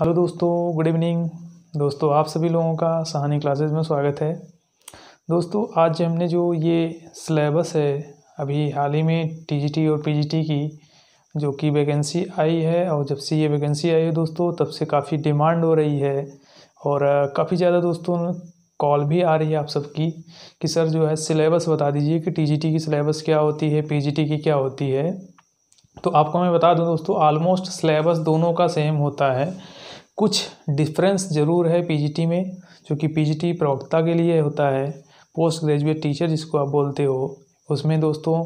hello दोस्तों good evening दोस्तों आप सभी लोगों का सहानी क्लासेस में स्वागत है दोस्तों आज हमने जो ये सिलेबस है अभी हाल ही में टीजीटी और पीजीटी की जो कि वैकेंसी आई है और जब से ये वैकेंसी आई है दोस्तों तब से काफ़ी डिमांड हो रही है और काफ़ी ज़्यादा दोस्तों कॉल भी आ रही है आप सबकी कि सर जो है सिलेबस बता दीजिए कि टी की सिलेबस क्या होती है पी की क्या होती है तो आपको मैं बता दूं दोस्तों ऑलमोस्ट सिलेबस दोनों का सेम होता है कुछ डिफरेंस ज़रूर है पीजीटी में क्योंकि पीजीटी प्रवक्ता के लिए होता है पोस्ट ग्रेजुएट टीचर जिसको आप बोलते हो उसमें दोस्तों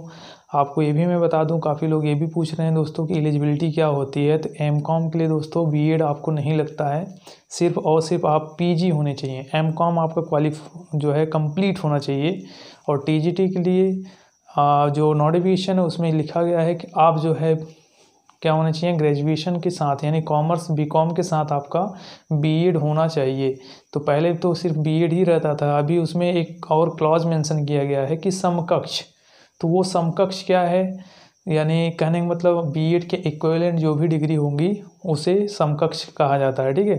आपको ये भी मैं बता दूं काफ़ी लोग ये भी पूछ रहे हैं दोस्तों कि एलिजिबिलिटी क्या होती है तो एम कॉम के लिए दोस्तों एड आपको नहीं लगता है सिर्फ और सिर्फ आप पीजी होने चाहिए एम कॉम आपका क्वालिफ जो है कंप्लीट होना चाहिए और टीजीटी के लिए जो नोटिफिकेशन है उसमें लिखा गया है कि आप जो है क्या होना चाहिए ग्रेजुएशन के साथ यानी कॉमर्स बीकॉम के साथ आपका बीएड होना चाहिए तो पहले तो सिर्फ बीएड ही रहता था अभी उसमें एक और क्लॉज मेंशन किया गया है कि समकक्ष तो वो समकक्ष क्या है यानी कहने का मतलब बीएड के इक्वलेंट जो भी डिग्री होंगी उसे समकक्ष कहा जाता है ठीक है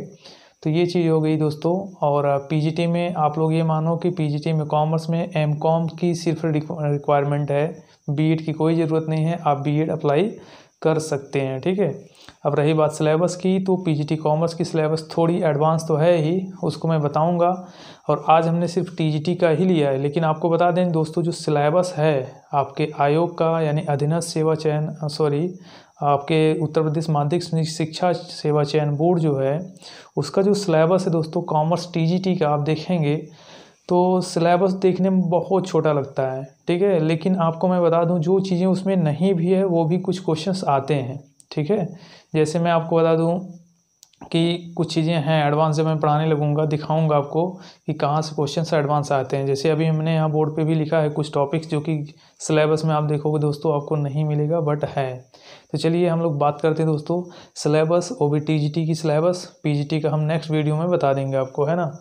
तो ये चीज़ हो गई दोस्तों और पी में आप लोग ये मानो कि पी में कॉमर्स में एम की सिर्फ रिक्वायरमेंट है बी की कोई ज़रूरत नहीं है आप बी अप्लाई कर सकते हैं ठीक है अब रही बात सिलेबस की तो पीजीटी कॉमर्स की सिलेबस थोड़ी एडवांस तो है ही उसको मैं बताऊंगा और आज हमने सिर्फ टीजीटी का ही लिया है लेकिन आपको बता दें दोस्तों जो सिलेबस है आपके आयोग का यानी अधीनस्थ सेवा चयन सॉरी आपके उत्तर प्रदेश माध्यमिक शिक्षा सेवा चयन बोर्ड जो है उसका जो सिलेबस है दोस्तों कॉमर्स टी का आप देखेंगे तो सिलेबस देखने में बहुत छोटा लगता है ठीक है लेकिन आपको मैं बता दूं जो चीज़ें उसमें नहीं भी है वो भी कुछ क्वेश्चंस आते हैं ठीक है जैसे मैं आपको बता दूं कि कुछ चीज़ें हैं एडवांस जब मैं पढ़ाने लगूंगा दिखाऊंगा आपको कि कहाँ से क्वेश्चन एडवांस आते हैं जैसे अभी हमने यहाँ बोर्ड पे भी लिखा है कुछ टॉपिक्स जो कि सिलेबस में आप देखोगे दोस्तों आपको नहीं मिलेगा बट है तो चलिए हम लोग बात करते हैं दोस्तों syllabus O B T G T की सिलेबस पी जी टी का हम नेक्स्ट वीडियो में बता देंगे आपको है ना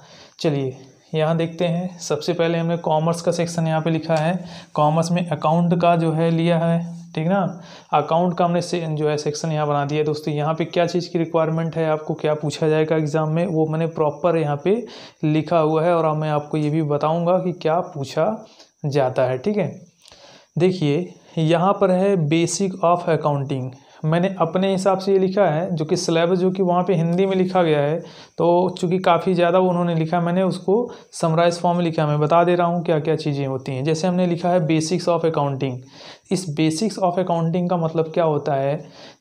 चलिए यहाँ देखते हैं सबसे पहले हमने कॉमर्स का सेक्शन यहाँ पे लिखा है कॉमर्स में अकाउंट का जो है लिया है ठीक ना अकाउंट का हमने से जो है सेक्शन यहाँ बना दिया दोस्तों यहाँ पे क्या चीज़ की रिक्वायरमेंट है आपको क्या पूछा जाएगा एग्ज़ाम में वो मैंने प्रॉपर यहाँ पे लिखा हुआ है और मैं आपको ये भी बताऊँगा कि क्या पूछा जाता है ठीक है देखिए यहाँ पर है बेसिक ऑफ अकाउंटिंग मैंने अपने हिसाब से ये लिखा है जो कि सिलेबस जो कि वहाँ पे हिंदी में लिखा गया है तो चूँकि काफ़ी ज़्यादा उन्होंने लिखा मैंने उसको समराइज फॉर्म में लिखा मैं बता दे रहा हूँ क्या क्या चीज़ें होती हैं जैसे हमने लिखा है बेसिक्स ऑफ अकाउंटिंग इस बेसिक्स ऑफ अकाउंटिंग का मतलब क्या होता है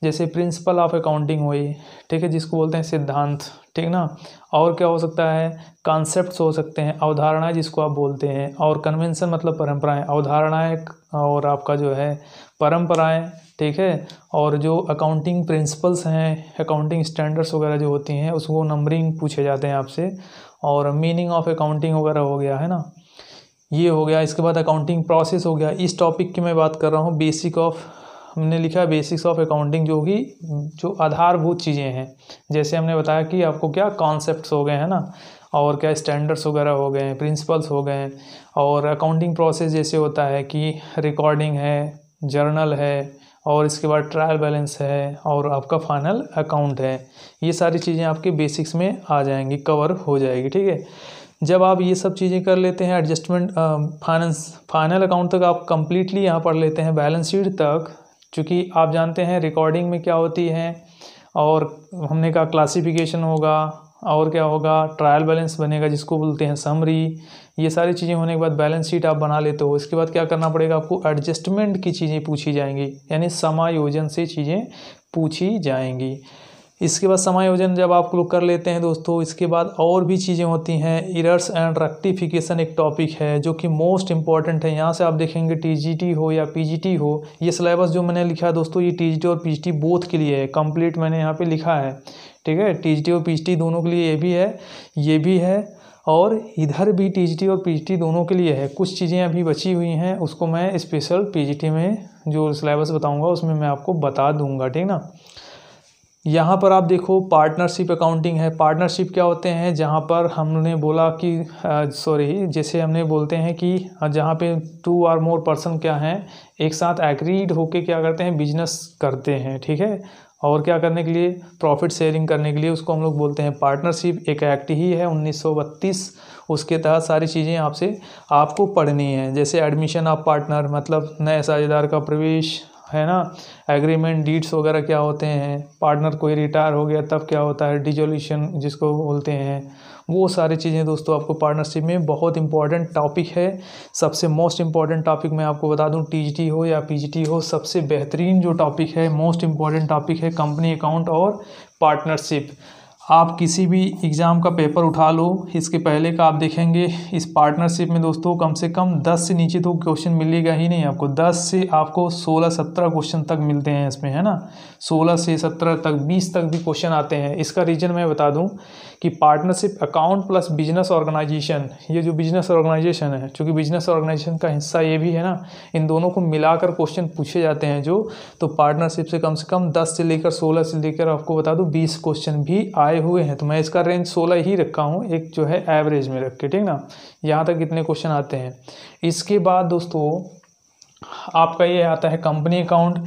जैसे प्रिंसिपल ऑफ अकाउंटिंग हुई ठीक है जिसको बोलते हैं सिद्धांत ठीक ना और क्या हो सकता है कॉन्सेप्ट्स हो सकते हैं अवधारणाएं जिसको आप बोलते हैं और कन्वेंसन मतलब परंपराएं अवधारणाएं और आपका जो है परंपराएं ठीक है और जो अकाउंटिंग प्रिंसिपल्स हैं अकाउंटिंग स्टैंडर्ड्स वगैरह जो होती हैं उसको नंबरिंग पूछे जाते हैं आपसे और मीनिंग ऑफ अकाउंटिंग वगैरह हो गया है ना ये हो गया इसके बाद अकाउंटिंग प्रोसेस हो गया इस टॉपिक की मैं बात कर रहा हूँ बेसिक ऑफ हमने लिखा बेसिक्स ऑफ अकाउंटिंग जो होगी जो आधारभूत चीज़ें हैं जैसे हमने बताया कि आपको क्या कॉन्सेप्ट हो गए हैं ना और क्या स्टैंडर्ड्स वगैरह हो गए हैं प्रिंसिपल्स हो गए हैं और अकाउंटिंग प्रोसेस जैसे होता है कि रिकॉर्डिंग है जर्नल है और इसके बाद ट्रायल बैलेंस है और आपका फाइनल अकाउंट है ये सारी चीज़ें आपके बेसिक्स में आ जाएंगी कवर हो जाएगी ठीक है जब आप ये सब चीज़ें कर लेते हैं एडजस्टमेंट फाइनेंस फाइनल अकाउंट तक आप कंप्लीटली यहाँ पढ़ लेते हैं बैलेंस शीट तक चूँकि आप जानते हैं रिकॉर्डिंग में क्या होती है और हमने कहा क्लासिफिकेशन होगा और क्या होगा ट्रायल बैलेंस बनेगा जिसको बोलते हैं समरी ये सारी चीज़ें होने के बाद बैलेंस शीट आप बना लेते हो इसके बाद क्या करना पड़ेगा आपको एडजस्टमेंट की चीज़ें पूछी जाएंगी यानी समायोजन से चीज़ें पूछी जाएंगी इसके बाद समायोजन जब आप लोग कर लेते हैं दोस्तों इसके बाद और भी चीज़ें होती हैं इरर्स एंड रेक्टिफिकेशन एक टॉपिक है जो कि मोस्ट इंपॉर्टेंट है यहाँ से आप देखेंगे टीजीटी हो या पीजीटी हो ये सिलेबस जो मैंने लिखा है दोस्तों ये टीजीटी और पीजीटी बोथ के लिए है कंप्लीट मैंने यहाँ पर लिखा है ठीक है टी और पी दोनों के लिए ये भी है ये भी है और इधर भी टी और पी दोनों के लिए है कुछ चीज़ें अभी बची हुई हैं उसको मैं स्पेशल पी में जो सिलेबस बताऊँगा उसमें मैं आपको बता दूँगा ठीक ना यहाँ पर आप देखो पार्टनरशिप अकाउंटिंग है पार्टनरशिप क्या होते हैं जहाँ पर हमने बोला कि सॉरी जैसे हमने बोलते हैं कि जहाँ पे टू आर मोर पर्सन क्या हैं एक साथ एग्रीड होके क्या करते हैं बिजनेस करते हैं ठीक है और क्या करने के लिए प्रॉफिट शेयरिंग करने के लिए उसको हम लोग बोलते हैं पार्टनरशिप एक एक्ट ही है उन्नीस उसके तहत सारी चीज़ें आपसे आपको पढ़नी है जैसे एडमिशन ऑफ पार्टनर मतलब नए साझेदार का प्रवेश है ना एग्रीमेंट डीड्स वगैरह क्या होते हैं पार्टनर कोई रिटायर हो गया तब क्या होता है डिजोल्यूशन जिसको बोलते हैं वो सारी चीज़ें दोस्तों आपको पार्टनरशिप में बहुत इंपॉर्टेंट टॉपिक है सबसे मोस्ट इंपॉर्टेंट टॉपिक मैं आपको बता दूं टी हो या पी हो सबसे बेहतरीन जो टॉपिक है मोस्ट इंपॉर्टेंट टॉपिक है कंपनी अकाउंट और पार्टनरशिप आप किसी भी एग्ज़ाम का पेपर उठा लो इसके पहले का आप देखेंगे इस पार्टनरशिप में दोस्तों कम से कम 10 से नीचे तो क्वेश्चन मिलेगा ही नहीं आपको 10 से आपको 16-17 क्वेश्चन तक मिलते हैं इसमें है ना 16 से 17 तक 20 तक भी क्वेश्चन आते हैं इसका रीज़न मैं बता दूं कि partnership account plus business organisation ये जो बिजनेस ऑर्गेनाइजेशन है चूँकि बिजनेस ऑर्गेनाइजेशन का हिस्सा ये भी है ना इन दोनों को मिलाकर क्वेश्चन पूछे जाते हैं जो तो पार्टनरशिप से कम से कम दस से लेकर सोलह से लेकर आपको बता दूँ बीस क्वेश्चन भी आए हुए हैं तो मैं इसका रेंज सोलह ही रखा हूँ एक जो है एवरेज में रख के ठीक ना यहाँ तक इतने क्वेश्चन आते हैं इसके बाद दोस्तों आपका ये आता है कंपनी अकाउंट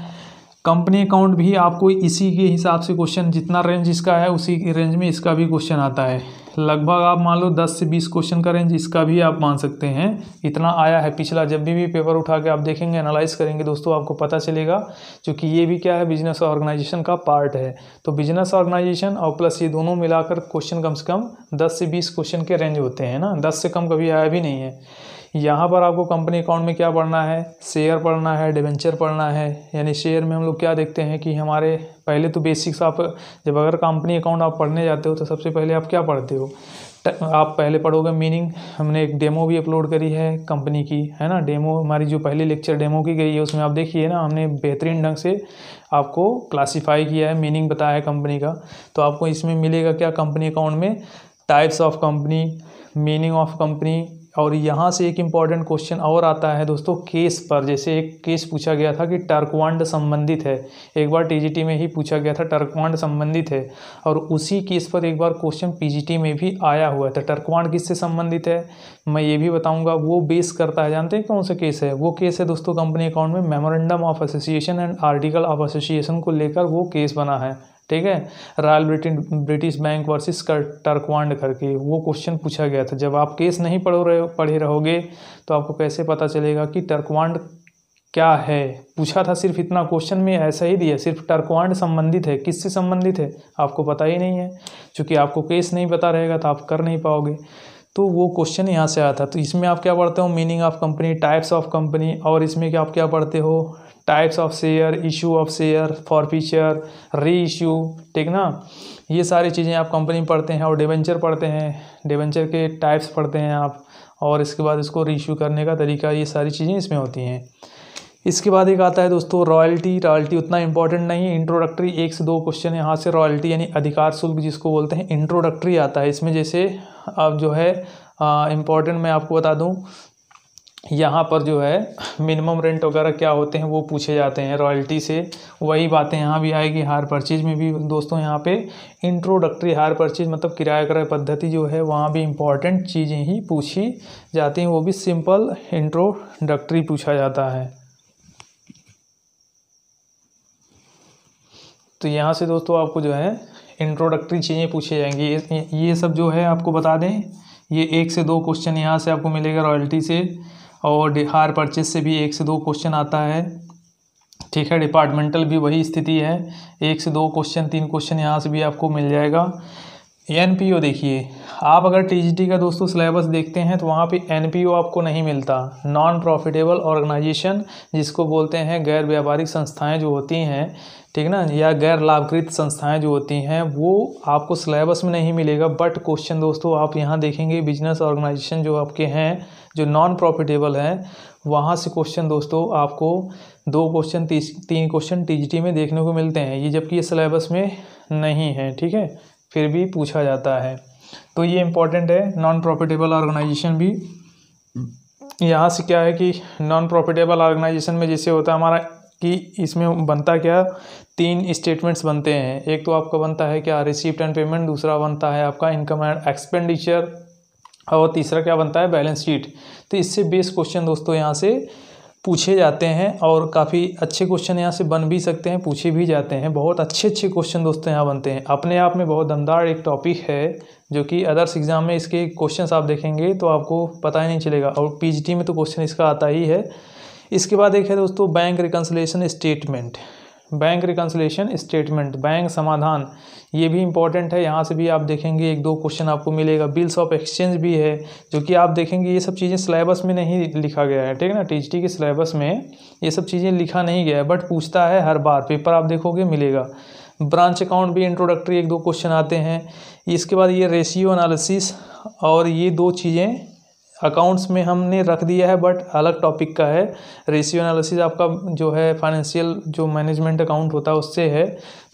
कंपनी अकाउंट भी आपको इसी के हिसाब से क्वेश्चन जितना रेंज इसका है उसी के रेंज में इसका भी क्वेश्चन आता है लगभग आप मान लो दस से बीस क्वेश्चन का रेंज इसका भी आप मान सकते हैं इतना आया है पिछला जब भी भी पेपर उठा के आप देखेंगे एनालाइज करेंगे दोस्तों आपको पता चलेगा क्योंकि ये भी क्या है बिजनेस ऑर्गेनाइजेशन का पार्ट है तो बिजनेस ऑर्गेनाइजेशन और प्लस ये दोनों मिलाकर क्वेश्चन कम से कम दस से बीस क्वेश्चन के रेंज होते हैं ना दस से कम कभी आया भी नहीं है यहाँ पर आपको कंपनी अकाउंट में क्या पढ़ना है शेयर पढ़ना है डिवेंचर पढ़ना है यानी शेयर में हम लोग क्या देखते हैं कि हमारे पहले तो बेसिक्स आप जब अगर कंपनी अकाउंट आप पढ़ने जाते हो तो सबसे पहले आप क्या पढ़ते हो आप पहले पढ़ोगे मीनिंग हमने एक डेमो भी अपलोड करी है कंपनी की है ना डेमो हमारी जो पहली लेक्चर डेमो की गई है उसमें आप देखिए ना हमने बेहतरीन ढंग से आपको क्लासिफाई किया है मीनिंग बताया है कंपनी का तो आपको इसमें मिलेगा क्या कंपनी अकाउंट में types of company meaning of company और यहाँ से एक इम्पॉर्टेंट क्वेश्चन और आता है दोस्तों केस पर जैसे एक केस पूछा गया था कि टर्कवांड संबंधित है एक बार टीजीटी में ही पूछा गया था टर्कवांड संबंधित है और उसी केस पर एक बार क्वेश्चन पीजीटी में भी आया हुआ था टर्कवांड तो किससे संबंधित है मैं ये भी बताऊँगा वो बेस करता है जानते हैं कौन सा केस है वो केस है दोस्तों कंपनी अकाउंट में memorandum of association and article of association को लेकर वो केस बना है ठीक है royal Britain British bank versus Turquand करके वो क्वेश्चन पूछा गया था जब आप केस नहीं पढ़ो रहे पढ़े रहोगे तो आपको कैसे पता चलेगा कि टर्कवांड क्या है पूछा था सिर्फ इतना क्वेश्चन में ऐसा ही दिया सिर्फ टर्कवांड संबंधित है किससे संबंधित है आपको पता ही नहीं है चूँकि आपको केस नहीं पता रहेगा तो आप कर नहीं पाओगे तो वो क्वेश्चन यहाँ से आया था तो इसमें आप क्या पढ़ते हो meaning of company types of company और इसमें क्या आप क्या पढ़ते हो types of share issue of share forfeiture reissue ठीक ना ये सारी चीज़ें आप कंपनी में पढ़ते हैं और डिवेंचर पढ़ते हैं डिवेंचर के टाइप्स पढ़ते हैं आप और इसके बाद इसको री इशू करने का तरीका ये सारी चीज़ें इसमें होती हैं इसके बाद एक आता है दोस्तों रॉयल्टी रॉयल्टी उतना इंपॉर्टेंट नहीं है इंट्रोडक्टरी एक से दो क्वेश्चन यहाँ से रॉयल्टी यानी अधिकार शुल्क जिसको बोलते हैं इंट्रोडक्टरी आता है इसमें जैसे अब जो है इम्पॉर्टेंट मैं आपको बता दूं यहाँ पर जो है मिनिमम रेंट वगैरह क्या होते हैं वो पूछे जाते हैं रॉयल्टी से वही बातें यहाँ भी आएगी हार परचेज में भी दोस्तों यहाँ पे इंट्रोडक्टरी हार परचेज मतलब किराया क्रय पद्धति जो है वहाँ भी इम्पॉर्टेंट चीज़ें ही पूछी जाती हैं वो भी सिंपल इंट्रोडक्टरी पूछा जाता है तो यहाँ से दोस्तों आपको जो है इंट्रोडक्टरी चीज़ें पूछी जाएंगी ये सब जो है आपको बता दें ये एक से दो क्वेश्चन यहाँ से आपको मिलेगा रॉयल्टी से और हार परचेज से भी एक से दो क्वेश्चन आता है ठीक है डिपार्टमेंटल भी वही स्थिति है एक से दो क्वेश्चन तीन क्वेश्चन यहाँ से भी आपको मिल जाएगा एन पी ओ देखिए आप अगर टी का दोस्तों सिलेबस देखते हैं तो वहाँ पे एन पी ओ आपको नहीं मिलता नॉन प्रॉफिटेबल ऑर्गेनाइजेशन जिसको बोलते हैं गैर व्यापारिक संस्थाएं जो होती हैं ठीक ना या गैर लाभकृत संस्थाएं जो होती हैं वो आपको सिलेबस में नहीं मिलेगा बट क्वेश्चन दोस्तों आप यहाँ देखेंगे बिजनेस ऑर्गेनाइजेशन जो आपके हैं जो नॉन प्रॉफिटेबल हैं वहाँ से क्वेश्चन दोस्तों आपको दो क्वेश्चन तीन क्वेश्चन टीजीटी में देखने को मिलते हैं ये जबकि ये सिलेबस में नहीं है ठीक है फिर भी पूछा जाता है तो ये इम्पॉर्टेंट है नॉन प्रॉफिटेबल ऑर्गेनाइजेशन भी यहाँ से क्या है कि नॉन प्रॉफिटेबल ऑर्गेनाइजेशन में जैसे होता है हमारा कि इसमें बनता क्या तीन स्टेटमेंट्स बनते हैं एक तो आपका बनता है क्या रिसिप्ट एंड पेमेंट दूसरा बनता है आपका इनकम एंड एक्सपेंडिचर और तीसरा क्या बनता है बैलेंस शीट तो इससे बेस क्वेश्चन दोस्तों यहाँ से पूछे जाते हैं और काफ़ी अच्छे क्वेश्चन यहाँ से बन भी सकते हैं पूछे भी जाते हैं बहुत अच्छे अच्छे क्वेश्चन दोस्तों यहाँ बनते हैं अपने आप में बहुत दमदार एक टॉपिक है जो कि अदर्स एग्ज़ाम में इसके क्वेश्चन आप देखेंगे तो आपको पता ही नहीं चलेगा और पीएचडी में तो क्वेश्चन इसका आता ही है इसके बाद है दोस्तों bank reconciliation statement bank reconciliation statement bank समाधान ये भी इंपॉर्टेंट है यहाँ से भी आप देखेंगे एक दो क्वेश्चन आपको मिलेगा बिल्स ऑफ एक्सचेंज भी है जो कि आप देखेंगे ये सब चीज़ें सिलेबस में नहीं लिखा गया है ठीक है ना टी के सिलेबस में ये सब चीज़ें लिखा नहीं गया है बट पूछता है हर बार पेपर आप देखोगे मिलेगा ब्रांच अकाउंट भी इंट्रोडक्टरी एक दो क्वेश्चन आते हैं इसके बाद ये रेशियो एनालिसिस और ये दो चीज़ें अकाउंट्स में हमने रख दिया है बट अलग टॉपिक का है रेशियो एनालिसिस आपका जो है फाइनेंशियल जो मैनेजमेंट अकाउंट होता है उससे है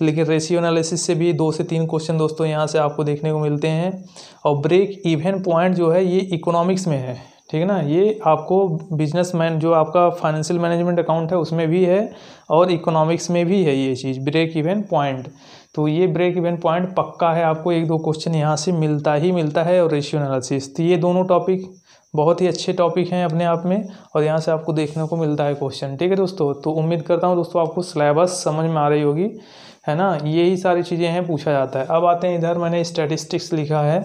लेकिन रेशियो एनालिसिस से भी दो से तीन क्वेश्चन दोस्तों यहाँ से आपको देखने को मिलते हैं और ब्रेक इवेंट पॉइंट जो है ये इकोनॉमिक्स में है ठीक है ना ये आपको बिजनेस मैन जो आपका फाइनेंशियल मैनेजमेंट अकाउंट है उसमें भी है और इकोनॉमिक्स में भी है ये चीज़ ब्रेक इवन पॉइंट तो ये ब्रेक इवन पॉइंट पक्का है आपको एक दो क्वेश्चन यहाँ से मिलता ही मिलता है और रेशियो एनालिसिस तो ये दोनों टॉपिक बहुत ही अच्छे टॉपिक हैं अपने आप में और यहाँ से आपको देखने को मिलता है क्वेश्चन ठीक है दोस्तों तो उम्मीद करता हूँ दोस्तों आपको सिलेबस समझ में आ रही होगी है ना यही सारी चीज़ें हैं पूछा जाता है अब आते हैं इधर मैंने स्टैटिस्टिक्स लिखा है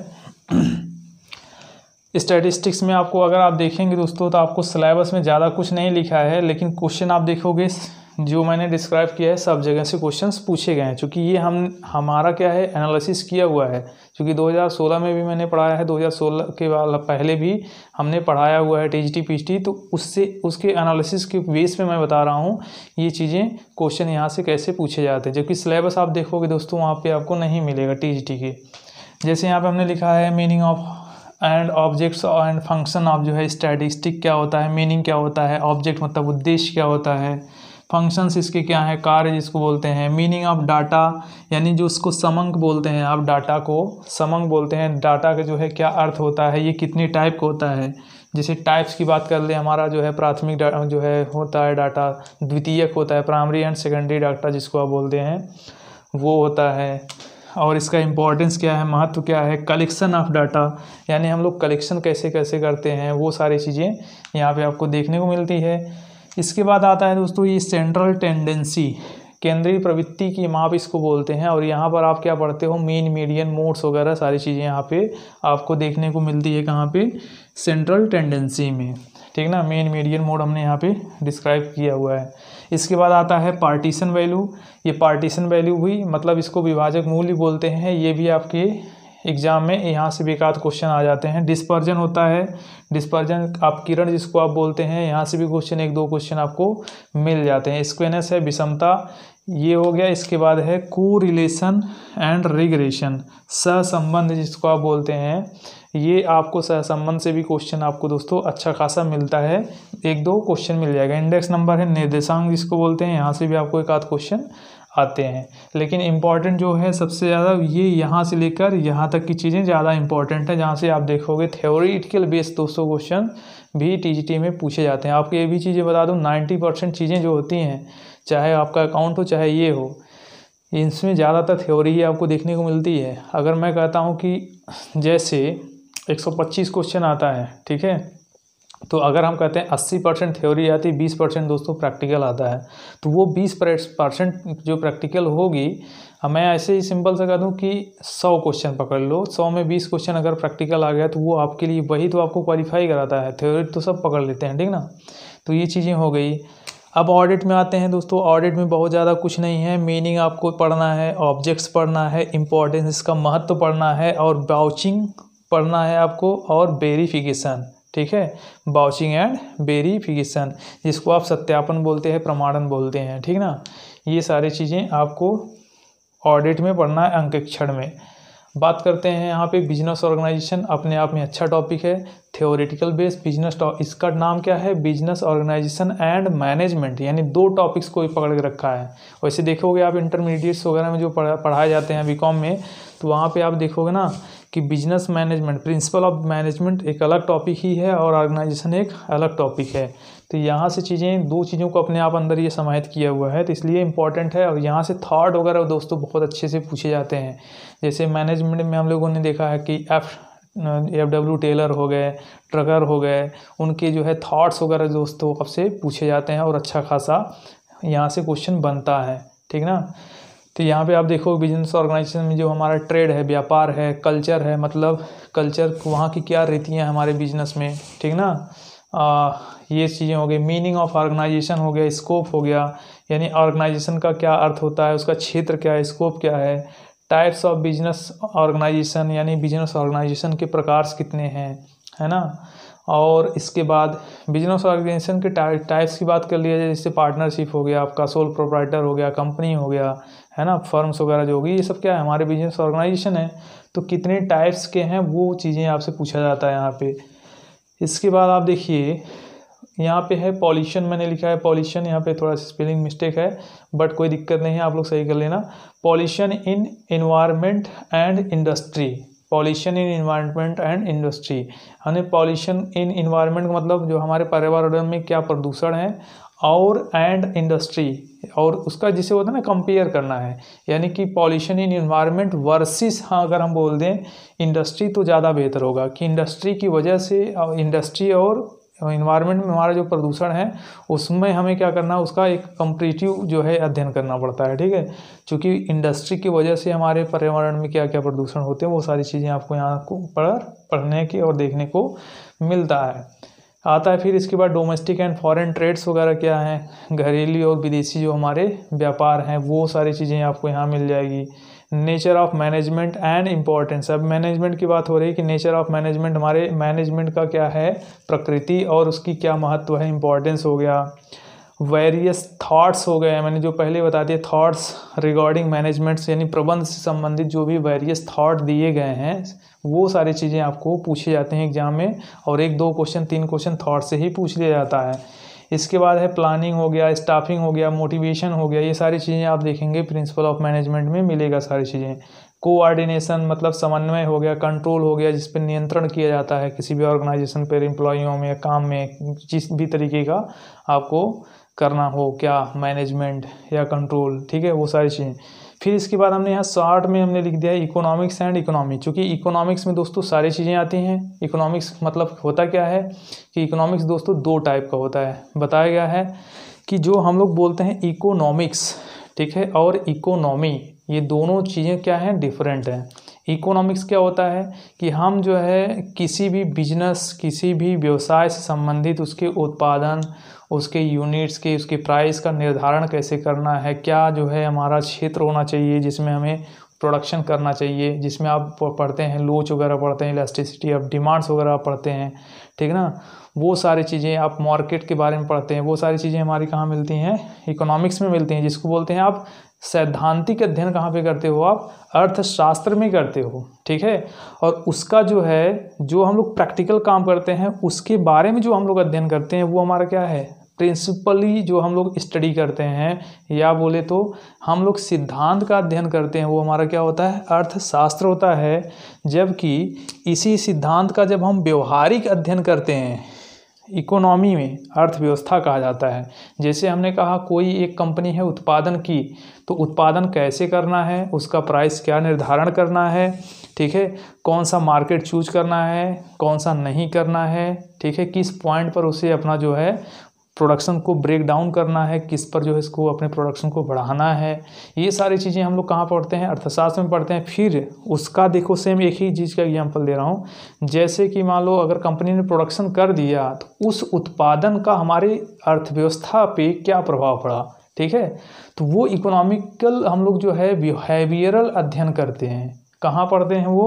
स्टैटिस्टिक्स में आपको अगर आप देखेंगे दोस्तों तो आपको सिलेबस में ज़्यादा कुछ नहीं लिखा है लेकिन क्वेश्चन आप देखोगे जो मैंने डिस्क्राइब किया है सब जगह से क्वेश्चंस पूछे गए हैं क्योंकि ये हम हमारा क्या है एनालिसिस किया हुआ है क्योंकि 2016 में भी मैंने पढ़ाया है 2016 के बाद पहले भी हमने पढ़ाया हुआ है टी जी टी तो उससे उसके एनालिसिस के बेस पे मैं बता रहा हूँ ये चीज़ें क्वेश्चन यहाँ से कैसे पूछे जाते हैं जबकि सिलेबस आप देखोगे दोस्तों वहाँ पर आपको नहीं मिलेगा टी के जैसे यहाँ पर हमने लिखा है meaning of and objects and function of जो है स्टैटिस्टिक क्या होता है मीनिंग क्या होता है ऑब्जेक्ट मतलब उद्देश्य क्या होता है फंक्शंस इसके क्या है कार्य जिसको बोलते हैं मीनिंग ऑफ डाटा यानी जो उसको समंक बोलते हैं आप डाटा को समंक बोलते हैं डाटा का जो है क्या अर्थ होता है ये कितनी टाइप का होता है जैसे टाइप्स की बात कर ले हमारा जो है प्राथमिक जो है होता है डाटा द्वितीयक होता है प्राइमरी एंड सेकेंडरी डाटा जिसको आप बोलते हैं वो होता है और इसका इम्पोर्टेंस क्या है महत्व क्या है कलेक्शन ऑफ डाटा यानी हम लोग कलेक्शन कैसे कैसे करते हैं वो सारी चीज़ें यहाँ पे आपको देखने को मिलती है इसके बाद आता है दोस्तों ये सेंट्रल टेंडेंसी केंद्रीय प्रवृत्ति की माप इसको बोलते हैं और यहाँ पर आप क्या पढ़ते हो मेन मीडियन मोड्स वगैरह सारी चीज़ें यहाँ पे आपको देखने को मिलती है कहाँ पे सेंट्रल टेंडेंसी में ठीक ना मेन मीडियन मोड हमने यहाँ पे डिस्क्राइब किया हुआ है इसके बाद आता है पार्टीशन वैल्यू ये पार्टीशन वैल्यू हुई मतलब इसको विभाजक मूल्य बोलते हैं ये भी आपके एग्ज़ाम में यहाँ से भी एक आध क्वेश्चन आ जाते हैं डिस्पर्जन होता है डिस्पर्जन आप किरण जिसको आप बोलते हैं यहाँ से भी क्वेश्चन एक दो क्वेश्चन आपको मिल जाते हैं स्क्वेनस है विषमता ये हो गया इसके बाद है को रिलेशन एंड रिग्रेशन सहसंबंध जिसको आप बोलते हैं ये आपको सहसंबंध से भी क्वेश्चन आपको दोस्तों अच्छा खासा मिलता है एक दो क्वेश्चन मिल जाएगा इंडेक्स नंबर है निर्देशांक जिसको बोलते हैं यहाँ से भी आपको एक आध क्वेश्चन आते हैं लेकिन इम्पॉर्टेंट जो है सबसे ज़्यादा ये यहाँ से लेकर यहाँ तक की चीज़ें ज़्यादा इंपॉर्टेंट हैं जहाँ से आप देखोगे थ्योरीटिकल बेस्ड दो सौ क्वेश्चन भी टी में पूछे जाते हैं आपको ये भी चीज़ें बता दूँ नाइन्टी परसेंट चीज़ें जो होती हैं चाहे आपका अकाउंट हो चाहे ये हो इसमें ज़्यादातर थ्योरी ही आपको देखने को मिलती है अगर मैं कहता हूँ कि जैसे पच्चीस क्वेश्चन आता है ठीक है तो अगर हम कहते हैं अस्सी परसेंट थ्योरी आती बीस परसेंट दोस्तों प्रैक्टिकल आता है तो वो बीस परसेंट जो प्रैक्टिकल होगी मैं ऐसे ही सिंपल से कह दूँ कि सौ क्वेश्चन पकड़ लो सौ में बीस क्वेश्चन अगर प्रैक्टिकल आ गया तो वो आपके लिए वही तो आपको क्वालिफाई कराता है थ्योरी तो सब पकड़ लेते हैं ठीक ना तो ये चीज़ें हो गई अब ऑडिट में आते हैं दोस्तों ऑडिट में बहुत ज़्यादा कुछ नहीं है मीनिंग आपको पढ़ना है ऑब्जेक्ट्स पढ़ना है इम्पोर्टेंस इसका महत्व पढ़ना है और बाउचिंग पढ़ना है आपको और वेरीफिकेशन ठीक है बाउचिंग एंड वेरीफिकेशन जिसको आप सत्यापन बोलते हैं प्रमाणन बोलते हैं ठीक ना ये सारी चीज़ें आपको ऑडिट में पढ़ना है क्षण में बात करते हैं यहाँ पे बिजनेस ऑर्गेनाइजेशन अपने आप में अच्छा टॉपिक है थियोरिटिकल बेस बिजनेस इसका नाम क्या है बिजनेस ऑर्गेनाइजेशन एंड मैनेजमेंट यानी दो टॉपिक्स को पकड़ के रखा है वैसे देखोगे आप इंटरमीडिएट्स वगैरह में जो पढ़ा पढ़ाए जाते हैं बीकॉम में तो वहाँ पे आप देखोगे ना कि business management principle of management एक अलग टॉपिक ही है और ऑर्गेनाइजेशन एक अलग टॉपिक है तो यहाँ से चीज़ें दो चीज़ों को अपने आप अंदर ये समाहित किया हुआ है तो इसलिए इंपॉर्टेंट है और यहाँ से थाट वगैरह दोस्तों बहुत अच्छे से पूछे जाते हैं जैसे मैनेजमेंट में हम लोगों ने देखा है कि एफ एफ डब्ल्यू टेलर हो गए ट्रगर हो गए उनके जो है थाट्स वगैरह दोस्तों आपसे पूछे जाते हैं और अच्छा खासा यहाँ से क्वेश्चन बनता है ठीक ना तो यहाँ पे आप देखो बिजनेस ऑर्गेनाइजेशन में जो हमारा ट्रेड है व्यापार है कल्चर है मतलब कल्चर वहाँ की क्या रीतियाँ हमारे बिजनेस में ठीक ना आ, ये चीज़ें हो गई मीनिंग ऑफ ऑर्गेनाइजेशन हो गया स्कोप हो गया यानी ऑर्गेनाइजेशन का क्या अर्थ होता है उसका क्षेत्र क्या है स्कोप क्या है टाइप्स ऑफ बिजनेस ऑर्गेनाइजेशन यानी बिजनेस ऑर्गेनाइजेशन के प्रकार कितने हैं है ना और इसके बाद बिजनेस ऑर्गेनाइजेशन के टाइप्स की बात कर लिया जाए जैसे पार्टनरशिप हो गया आपका सोल प्रोप्राइटर हो गया कंपनी हो गया है ना फर्म्स वगैरह जो होगी ये सब क्या है हमारे बिजनेस ऑर्गेनाइजेशन है तो कितने टाइप्स के हैं वो चीज़ें आपसे पूछा जाता है यहाँ पे इसके बाद आप देखिए यहाँ पे है पॉल्यूशन मैंने लिखा है पॉल्यूशन यहाँ पे थोड़ा सा स्पेलिंग मिस्टेक है बट कोई दिक्कत नहीं है आप लोग सही कर लेना pollution in environment and industry pollution in environment and industry यानी पॉल्यूशन इन इन्वायरमेंट मतलब जो हमारे पर्यावरण में क्या प्रदूषण है और एंड इंडस्ट्री और उसका जिसे होता है ना कंपेयर करना है यानी कि पॉल्यूशन इन इन्वायरमेंट वर्सेस हाँ अगर हम बोल दें इंडस्ट्री तो ज़्यादा बेहतर होगा कि इंडस्ट्री की वजह से इंडस्ट्री और इन्वायरमेंट में हमारा जो प्रदूषण है उसमें हमें क्या करना है उसका एक कंपटिटिव जो है अध्ययन करना पड़ता है ठीक है क्योंकि इंडस्ट्री की वजह से हमारे पर्यावरण में क्या क्या प्रदूषण होते हैं वो सारी चीज़ें आपको यहाँ को पढ़ पढ़ने की और देखने को मिलता है आता है फिर इसके बाद डोमेस्टिक एंड फॉरेन ट्रेड्स वगैरह क्या हैं घरेलू और विदेशी जो हमारे व्यापार हैं वो सारी चीज़ें आपको यहाँ मिल जाएगी nature of management and importance अब मैनेजमेंट की बात हो रही है कि नेचर ऑफ मैनेजमेंट हमारे मैनेजमेंट का क्या है प्रकृति और उसकी क्या महत्व है इम्पॉर्टेंस हो गया वेरियस थॉट्स हो गए मैंने जो पहले बता दिए थॉट्स रिगार्डिंग मैनेजमेंट्स यानी प्रबंध से संबंधित जो भी वेरियस थॉट दिए गए हैं वो सारी चीज़ें आपको पूछे जाते हैं एग्जाम में और एक दो क्वेश्चन तीन क्वेश्चन थॉट से ही पूछ लिया जाता है इसके बाद है प्लानिंग हो गया स्टाफिंग हो गया मोटिवेशन हो गया ये सारी चीज़ें आप देखेंगे प्रिंसिपल ऑफ मैनेजमेंट में मिलेगा सारी चीज़ें कोऑर्डिनेशन मतलब समन्वय हो गया कंट्रोल हो गया जिस पर नियंत्रण किया जाता है किसी भी ऑर्गेनाइजेशन पर एम्प्लॉयों में काम में जिस भी तरीके का आपको करना हो क्या मैनेजमेंट या कंट्रोल ठीक है वो सारी चीज़ें फिर इसके बाद हमने यहाँ साठ में हमने लिख दिया है इकोनॉमिक्स एंड इकोनॉमी चूँकि इकोनॉमिक्स में दोस्तों सारी चीज़ें आती हैं इकोनॉमिक्स मतलब होता क्या है कि इकोनॉमिक्स दोस्तों दो टाइप का होता है बताया गया है कि जो हम लोग बोलते हैं इकोनॉमिक्स ठीक है और इकोनॉमी ये दोनों चीज़ें क्या हैं डिफरेंट हैं इकोनॉमिक्स क्या होता है कि हम जो है किसी भी बिजनेस किसी भी व्यवसाय से संबंधित उसके उत्पादन उसके यूनिट्स के उसके प्राइस का निर्धारण कैसे करना है क्या जो है हमारा क्षेत्र होना चाहिए जिसमें हमें प्रोडक्शन करना चाहिए जिसमें आप पढ़ते हैं लोच वगैरह पढ़ते हैं इलास्टिसिटी ऑफ डिमांड्स वगैरह पढ़ते हैं ठीक ना वो सारी चीज़ें आप मार्केट के बारे में पढ़ते हैं वो सारी चीज़ें हमारी कहाँ मिलती हैं इकोनॉमिक्स में मिलती हैं जिसको बोलते हैं आप सैद्धांतिक अध्ययन कहाँ पे करते हो आप अर्थशास्त्र में करते हो ठीक है और उसका जो है जो हम लोग प्रैक्टिकल काम करते हैं उसके बारे में जो हम लोग अध्ययन करते हैं वो हमारा क्या है प्रिंसिपली जो हम लोग स्टडी करते हैं या बोले तो हम लोग सिद्धांत का अध्ययन करते हैं वो हमारा क्या होता है अर्थशास्त्र होता है जबकि इसी सिद्धांत का जब हम व्यवहारिक अध्ययन करते हैं इकोनॉमी में अर्थव्यवस्था कहा जाता है जैसे हमने कहा कोई एक कंपनी है उत्पादन की तो उत्पादन कैसे करना है उसका प्राइस क्या निर्धारण करना है ठीक है कौन सा मार्केट चूज करना है कौन सा नहीं करना है ठीक है किस पॉइंट पर उसे अपना जो है प्रोडक्शन को ब्रेक डाउन करना है किस पर जो है इसको अपने प्रोडक्शन को बढ़ाना है ये सारी चीज़ें हम लोग कहाँ पढ़ते हैं अर्थशास्त्र में पढ़ते हैं फिर उसका देखो सेम एक ही चीज़ का एग्जाम्पल दे रहा हूँ जैसे कि मान लो अगर कंपनी ने प्रोडक्शन कर दिया तो उस उत्पादन का हमारी अर्थव्यवस्था पे क्या प्रभाव पड़ा ठीक है तो वो इकोनॉमिकल हम लोग जो है बिहेवियरल अध्ययन करते हैं कहाँ पढ़ते हैं वो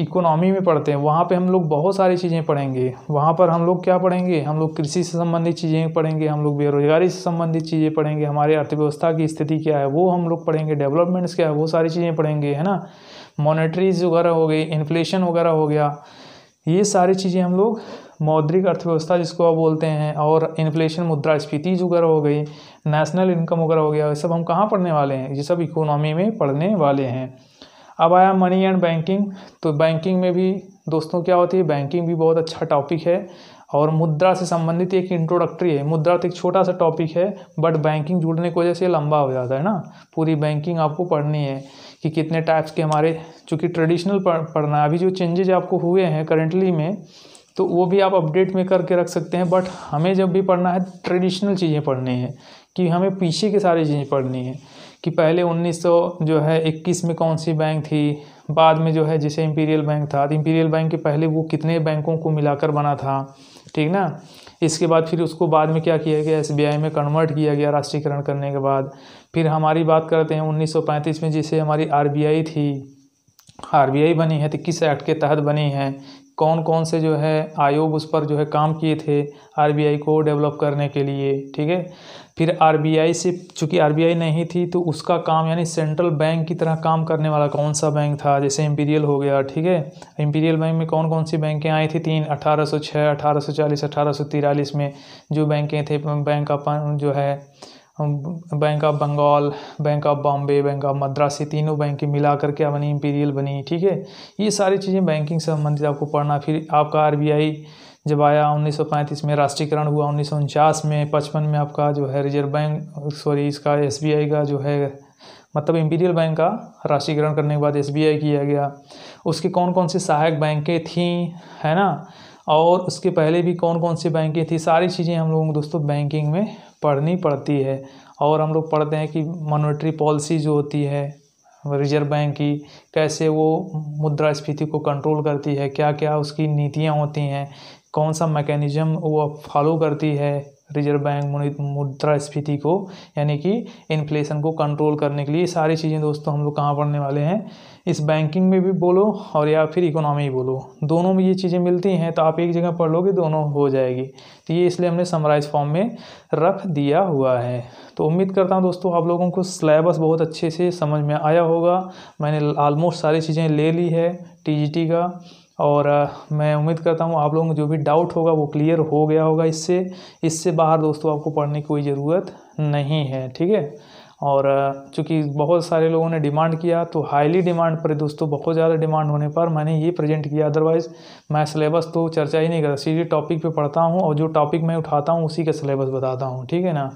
इकोनॉमी में पढ़ते हैं वहाँ पे हम लोग बहुत सारी चीज़ें पढ़ेंगे वहाँ पर हम लोग क्या पढ़ेंगे हम लोग कृषि से संबंधित चीज़ें पढ़ेंगे हम लोग बेरोजगारी से संबंधित चीज़ें पढ़ेंगे हमारे अर्थव्यवस्था की स्थिति क्या है वो हम लोग पढ़ेंगे डेवलपमेंट्स क्या है वो सारी चीज़ें पढ़ेंगे है ना मोनिट्रीज वगैरह हो गई इन्फ्लेशन वगैरह हो गया ये सारी चीज़ें हम लोग मौद्रिक अर्थव्यवस्था जिसको आप बोलते हैं और इन्फ्लेशन मुद्रास्फीति वगैरह हो गई नेशनल इनकम वगैरह हो गया ये सब हम कहाँ पढ़ने वाले हैं ये सब इकोनॉमी में पढ़ने वाले हैं अब आया मनी एंड बैंकिंग तो बैंकिंग में भी दोस्तों क्या होती है बैंकिंग भी बहुत अच्छा टॉपिक है और मुद्रा से संबंधित एक इंट्रोडक्टरी है मुद्रा तो एक छोटा सा टॉपिक है बट बैंकिंग जुड़ने की वजह से लंबा हो जाता है ना पूरी बैंकिंग आपको पढ़नी है कि कितने टाइप्स के हमारे चूँकि ट्रेडिशनल पढ़ना है अभी जो चेंजेज आपको हुए हैं करेंटली में तो वो भी आप अपडेट में करके रख सकते हैं बट हमें जब भी पढ़ना है ट्रेडिशनल चीज़ें पढ़नी है कि हमें पीछे की सारी चीज़ें पढ़नी है कि पहले 1900 जो है 21 में कौन सी बैंक थी बाद में जो है जैसे इम्पीरियल बैंक था तो इम्पीरियल बैंक के पहले वो कितने बैंकों को मिलाकर बना था ठीक ना इसके बाद फिर उसको बाद में क्या किया गया एस में कन्वर्ट किया गया राष्ट्रीयकरण करने के बाद फिर हमारी बात करते हैं 1935 में जिसे हमारी आर थी आर बनी है तो किस एक्ट के तहत बनी है कौन कौन से जो है आयोग उस पर जो है काम किए थे आरबीआई को डेवलप करने के लिए ठीक है फिर आरबीआई से चूँकि आरबीआई नहीं थी तो उसका काम यानी सेंट्रल बैंक की तरह काम करने वाला कौन सा बैंक था जैसे इम्पीरियल हो गया ठीक है इम्पीरियल बैंक में कौन कौन सी बैंकें आई थी तीन अठारह सौ छः अठारह सौ चालीस अठारह सौ तिरालीस में जो बैंकें थे बैंक ऑफ जो है bank of Bengal bank of Bombay bank of Madras ये तीनों बैंकें मिला करके क्या बनी इम्पीरियल बनी ठीक है ये सारी चीज़ें बैंकिंग से संबंधित आपको पढ़ना फिर आपका आरबीआई जब आया 1935 में राष्ट्रीयकरण हुआ उन्नीस में पचपन में आपका जो है रिजर्व बैंक सॉरी इसका एस का जो है मतलब इम्पीरियल बैंक का राष्ट्रीयकरण करने के बाद एस किया गया उसके कौन कौन सी सहायक बैंकें थीं है ना और उसके पहले भी कौन कौन सी बैंकें थी सारी चीज़ें हम लोगों को दोस्तों बैंकिंग में पढ़नी पड़ती है और हम लोग पढ़ते हैं कि मॉनेटरी पॉलिसी जो होती है रिजर्व बैंक की कैसे वो मुद्रास्फीति को कंट्रोल करती है क्या क्या उसकी नीतियाँ होती हैं कौन सा मैकेनिज्म वो फॉलो करती है रिजर्व बैंक मुद्रा स्फीति को यानी कि इन्फ्लेशन को कंट्रोल करने के लिए सारी चीज़ें दोस्तों हम लोग कहाँ पढ़ने वाले हैं इस बैंकिंग में भी बोलो और या फिर इकोनॉमी बोलो दोनों में ये चीज़ें मिलती हैं तो आप एक जगह पढ़ लोगे दोनों हो जाएगी तो ये इसलिए हमने समराइज फॉर्म में रख दिया हुआ है तो उम्मीद करता हूँ दोस्तों आप लोगों को सिलेबस बहुत अच्छे से समझ में आया होगा मैंने ऑलमोस्ट सारी चीज़ें ले ली है टी का और मैं उम्मीद करता हूँ आप लोगों को जो भी डाउट होगा वो क्लियर हो गया होगा इससे इससे बाहर दोस्तों आपको पढ़ने की कोई ज़रूरत नहीं है ठीक है और चूंकि बहुत सारे लोगों ने डिमांड किया तो हाईली डिमांड पर दोस्तों बहुत ज़्यादा डिमांड होने पर मैंने ये प्रेजेंट किया अदरवाइज़ मैं सिलेबस तो चर्चा ही नहीं करता सीधे टॉपिक पे पढ़ता हूँ और जो टॉपिक मैं उठाता हूँ उसी का सिलेबस बताता हूँ ठीक है ना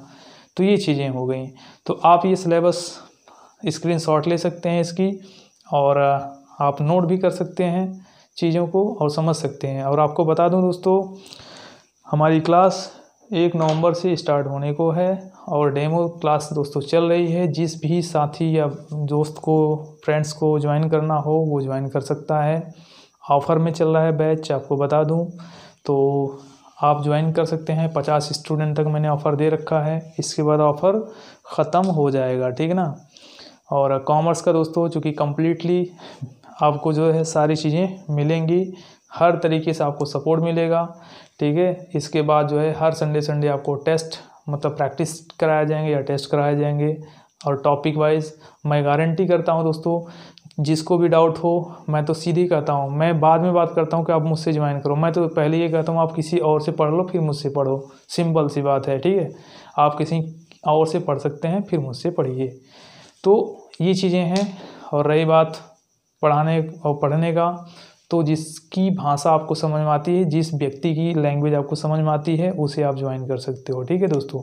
तो ये चीज़ें हो गई तो आप ये सिलेबस स्क्रीन ले सकते हैं इसकी और आप नोट भी कर सकते हैं चीज़ों को और समझ सकते हैं और आपको बता दूं दोस्तों हमारी क्लास एक नवंबर से स्टार्ट होने को है और डेमो क्लास दोस्तों चल रही है जिस भी साथी या दोस्त को फ्रेंड्स को ज्वाइन करना हो वो ज्वाइन कर सकता है ऑफ़र में चल रहा है बैच आपको बता दूं तो आप ज्वाइन कर सकते हैं पचास स्टूडेंट तक मैंने ऑफ़र दे रखा है इसके बाद ऑफ़र ख़त्म हो जाएगा ठीक ना और कॉमर्स का दोस्तों चूँकि कम्प्लीटली आपको जो है सारी चीज़ें मिलेंगी हर तरीके से आपको सपोर्ट मिलेगा ठीक है इसके बाद जो है हर संडे संडे आपको टेस्ट मतलब प्रैक्टिस कराए जाएंगे या टेस्ट कराए जाएंगे और टॉपिक वाइज मैं गारंटी करता हूँ दोस्तों जिसको भी डाउट हो मैं तो सीधी कहता हूँ मैं बाद में बात करता हूँ कि आप मुझसे ज्वाइन करो मैं तो पहले ये कहता हूँ आप किसी और से पढ़ लो फिर मुझसे पढ़ो सिंपल सी बात है ठीक है आप किसी और से पढ़ सकते हैं फिर मुझसे पढ़िए तो ये चीज़ें हैं और रही बात पढ़ाने और पढ़ने का तो जिसकी भाषा आपको समझ में आती है जिस व्यक्ति की लैंग्वेज आपको समझ में आती है उसे आप ज्वाइन कर सकते हो ठीक है दोस्तों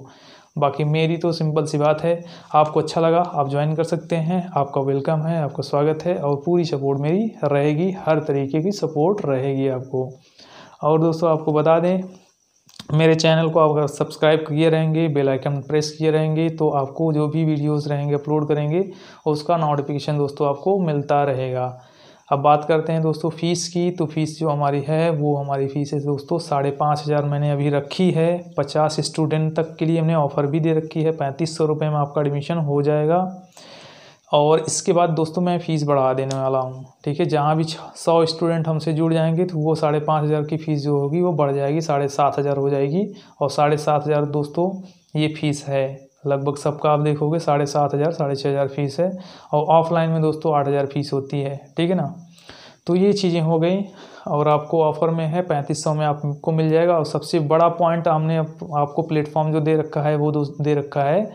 बाकी मेरी तो सिंपल सी बात है आपको अच्छा लगा आप ज्वाइन कर सकते हैं आपका वेलकम है आपका स्वागत है और पूरी सपोर्ट मेरी रहेगी हर तरीके की सपोर्ट रहेगी आपको और दोस्तों आपको बता दें मेरे चैनल को आप अगर सब्सक्राइब किए रहेंगे बेल आइकन प्रेस किए रहेंगे तो आपको जो भी वीडियोस रहेंगे अपलोड करेंगे उसका नोटिफिकेशन दोस्तों आपको मिलता रहेगा अब बात करते हैं दोस्तों फ़ीस की तो फ़ीस जो हमारी है वो हमारी फ़ीस है दोस्तों साढ़े पाँच हज़ार मैंने अभी रखी है पचास स्टूडेंट तक के लिए हमने ऑफ़र भी दे रखी है पैंतीस सौ रुपये में आपका एडमिशन हो जाएगा और इसके बाद दोस्तों मैं फ़ीस बढ़ा देने वाला हूँ ठीक है जहाँ भी सौ स्टूडेंट हमसे जुड़ जाएंगे तो वो साढ़े पाँच हज़ार की फ़ीस जो होगी वो बढ़ जाएगी साढ़े सात हज़ार हो जाएगी और साढ़े सात हज़ार दोस्तों ये फ़ीस है लगभग सबका आप देखोगे साढ़े सात हज़ार साढ़े छः हज़ार फ़ीस है और ऑफलाइन में दोस्तों आठ हज़ार फ़ीस होती है ठीक है ना तो ये चीज़ें हो गई और आपको ऑफ़र में है पैंतीस सौ में आपको मिल जाएगा और सबसे बड़ा पॉइंट हमने आपको प्लेटफॉर्म जो दे रखा है वो दे रखा है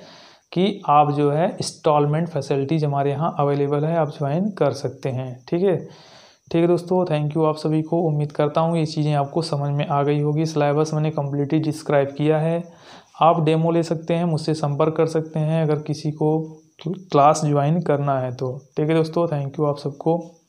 कि आप जो है इंस्टॉलमेंट फैसिलिटीज़ हमारे यहाँ अवेलेबल है आप ज्वाइन कर सकते हैं ठीक है ठीक है दोस्तों थैंक यू आप सभी को उम्मीद करता हूँ ये चीज़ें आपको समझ में आ गई होगी सिलेबस मैंने कम्प्लीटली डिस्क्राइब किया है आप डेमो ले सकते हैं मुझसे संपर्क कर सकते हैं अगर किसी को क्लास ज्वाइन करना है तो ठीक है दोस्तों थैंक यू आप सबको